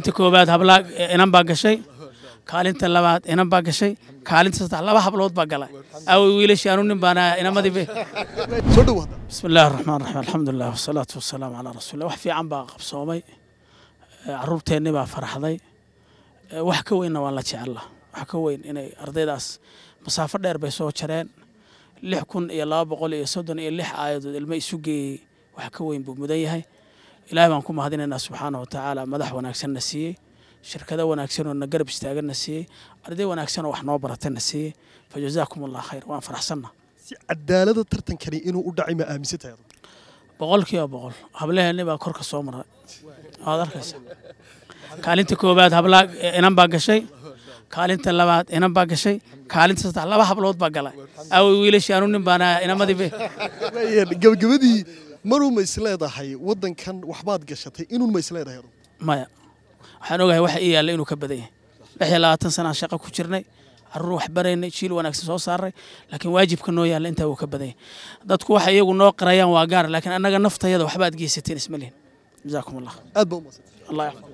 inta koowaad habla inan eh, baa gashay kaalinta labaad inan baa gashay kaalinta saddex laba hablood baa galay aaway wiilashii anu nin baana inamadii bismi illaahi raxmaan raxiim alxamdulilah wasalaatu wasalaamu calaa rasuulillah wax fiican baa qabsoomay eh, carruurteennii baa faraxday eh, wax ka weynna waan la jecella wax ka weyn inay ardaydaas masaafo dheer bay soo jareen lix kun iyo laba boqol iyo soddon iyo lix aayadood ilmo isu geeyey wax ka weyn buu mudan yahay ilaahay baan ku mahadinaynaa subxaana wa tacaala madax wanaagsanna siiyey shirkado wanaagsanoo na garab istaaganna siiyey arday wanaagsanoo oo wax noo baratanna siiyey fa jazaakum allah khayr waan faraxsanna si cadaalada tartankani inuu u dhacay ma aaminsan tahay boqolkiiba boqol hableheeni baa kor soo maray waad arkaysa kaalinta koowaad hablaa inan baa gashay kaalinta labaad inan baa gashay kaalinta saddex laba hablood baa gala aaway wiilashi anu nin baana inamadii gabagabadii maruu ma isleedahay wadankan waxbaad gashatay inuun ma isleedahay maya waxaan ogahay waxa ii yaalla inuu ka badan yahay lix iyo labaatan sanaan shaqo ku jirnay caruur waxbaraynay jiil wanaagsan soo saaray laakiin waajibka noo yaalla intaa wuu ka badan yahay dadku waxa iyagu noo qarayaan waa gaar laakiin annaga naftayada waxbaad geysateen isma jasaakum allah aad baa umaadsan allah